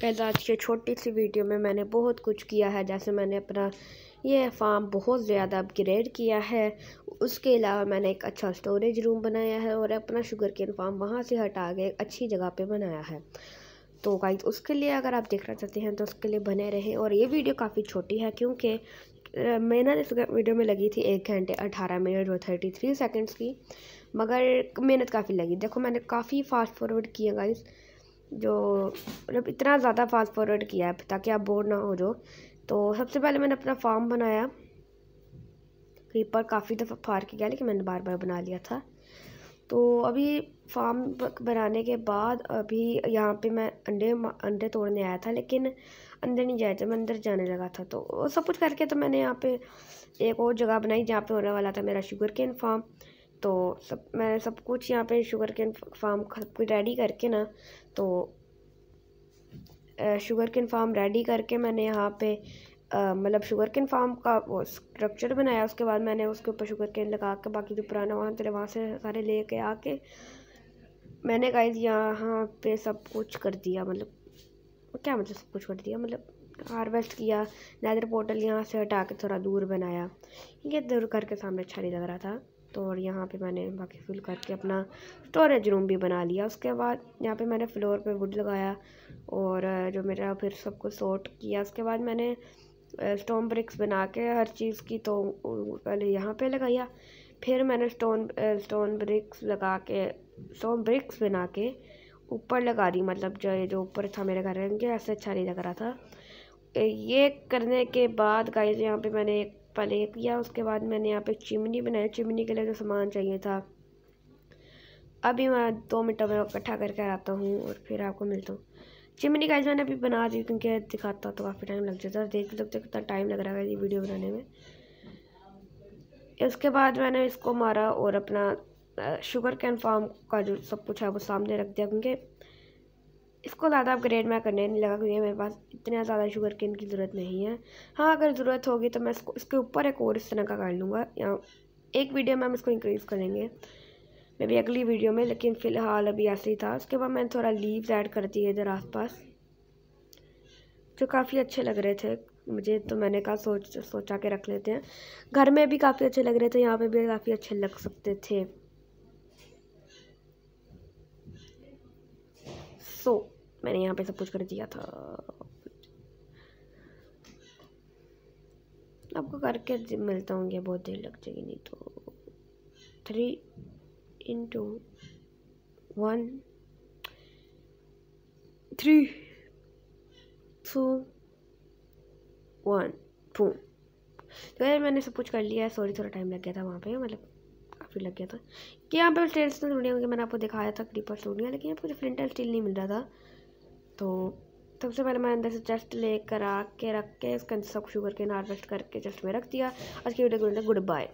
gas आज के छोटी सी वीडियो में मैंने बहुत कुछ किया है जैसे मैंने अपना ये फार्म बहुत ज़्यादा अपग्रेड किया है उसके अलावा मैंने एक अच्छा स्टोरेज रूम बनाया है और अपना शुगर केन फार्म वहाँ से हटा के अच्छी जगह पे बनाया है तो गाइज उसके लिए अगर आप देखना चाहते हैं तो उसके लिए बने रहें और ये वीडियो काफ़ी छोटी है क्योंकि मेहनत इस वीडियो में लगी थी एक घंटे अठारह मिनट और थर्टी थ्री सेकेंड्स की मगर मेहनत काफ़ी लगी देखो मैंने काफ़ी फास्ट फॉरवर्ड किया गाइज़ जो मतलब इतना ज़्यादा फास्ट फॉरवर्ड किया है ताकि आप बोर ना हो जाओ तो सबसे पहले मैंने अपना फार्म बनाया क्रीपर काफ़ी दफ़ा फार के गया लेकिन मैंने बार बार बना लिया था तो अभी फार्म बनाने के बाद अभी यहाँ पे मैं अंडे अंडे तोड़ने आया था लेकिन अंदर नहीं जाया थे मैं अंदर जाने लगा था तो सब कुछ करके तो मैंने यहाँ पे एक और जगह बनाई जहाँ पे होने वाला था मेरा शुगर केन फार्म तो सब मैं सब कुछ यहाँ पे शुगर केन फार्म सब कुछ रेडी करके ना तो शुगर केन फार्म रेडी करके मैंने यहाँ पे मतलब शुगर केन फार्म का वो स्ट्रक्चर बनाया उसके बाद मैंने उसके ऊपर शुगर केन लगा के बाकी जो पुराना वहाँ तेरे वहाँ से सारे ले कर आके मैंने कहा यहाँ पे सब कुछ कर दिया मतलब क्या मतलब सब कुछ कर दिया मतलब हार्वेस्ट किया नैदर पोर्टल यहाँ से हटा के थोड़ा दूर बनाया ये दूर करके सामने अच्छा नहीं लग रहा था तो और यहाँ पे मैंने बाकी फुल करके अपना स्टोरेज रूम भी बना लिया उसके बाद यहाँ पे मैंने फ्लोर पे वुड लगाया और जो मेरा फिर सब कुछ सॉर्ट किया उसके बाद मैंने स्टोन ब्रिक्स बना के हर चीज़ की तो पहले यहाँ पे लगाया फिर मैंने स्टोन स्टोन ब्रिक्स लगा के स्टोन ब्रिक्स बना के ऊपर लगा दी मतलब जो ये जो ऊपर था मेरे घर के ऐसे अच्छा नहीं लग रहा था ये करने के बाद गाइस यहाँ पे मैंने एक पले किया उसके बाद मैंने यहाँ पे चिमनी बनाई चिमनी के लिए जो सामान चाहिए था अभी मैं दो मिनटों में इकट्ठा करके आता हूँ और फिर आपको मिलता हूँ चिमनी गाइस मैंने अभी बना दी क्योंकि दिखाता तो काफ़ी टाइम लग जाता है देख सकते कितना टाइम लग रहा है ये वीडियो बनाने में इसके बाद मैंने इसको मारा और अपना शुगर कैन फार्म का जो सब कुछ है वो सामने रख दिया क्योंकि इसको ज़्यादा अपग्रेड मैं करने नहीं लगा क्योंकि मेरे पास इतना ज़्यादा शुगर केन की ज़रूरत नहीं है हाँ अगर ज़रूरत होगी तो मैं इसको इसके ऊपर एक और इस तरह का कर लूँगा या एक वीडियो में हम इसको इंक्रीज़ करेंगे मे भी अगली वीडियो में लेकिन फ़िलहाल अभी ऐसे ही था उसके बाद मैंने थोड़ा लीव्स ऐड कर दिए इधर आस पास जो काफ़ी अच्छे लग रहे थे मुझे तो मैंने कहा सोच सोचा के रख लेते हैं घर में भी काफ़ी अच्छे लग रहे थे यहाँ पर भी काफ़ी अच्छे लग सकते थे सो so, मैंने यहाँ पे सब कुछ कर दिया था आपको करके मिलता हूँ क्या बहुत देर लग जाएगी नहीं तो three into one three two one two तो यार मैंने सब कुछ कर लिया है सॉरी थोड़ा टाइम लग गया था वहाँ पे मतलब काफ़ी लग गया था कि यहाँ पर स्टील तो ढूंढिया क्योंकि मैंने आपको दिखाया था क्रीपर चूड़ियाँ लेकिन आपको फ्रिंटल स्टील नहीं मिल रहा था तो सबसे पहले मैं अंदर से चेस्ट लेकर आके रख के अंदर सब शुगर के नार्वेस्ट करके चेस्ट में रख दिया आज की वीडियो गुड बाय